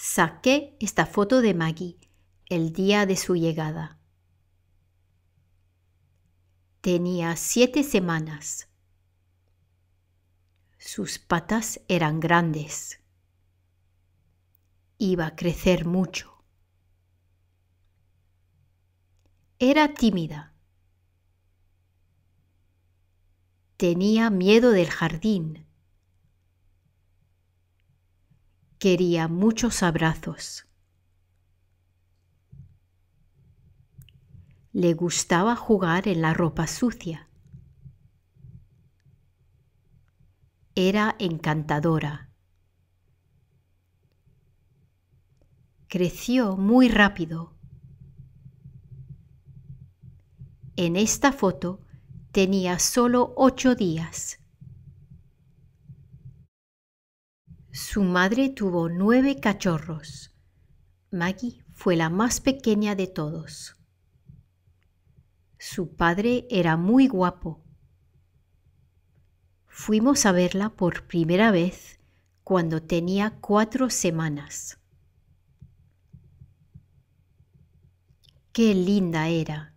saqué esta foto de Maggie el día de su llegada. Tenía siete semanas. Sus patas eran grandes. Iba a crecer mucho. Era tímida. Tenía miedo del jardín quería muchos abrazos. Le gustaba jugar en la ropa sucia. Era encantadora. Creció muy rápido. En esta foto tenía solo ocho días. Su madre tuvo nueve cachorros. Maggie fue la más pequeña de todos. Su padre era muy guapo. Fuimos a verla por primera vez cuando tenía cuatro semanas. Qué linda era.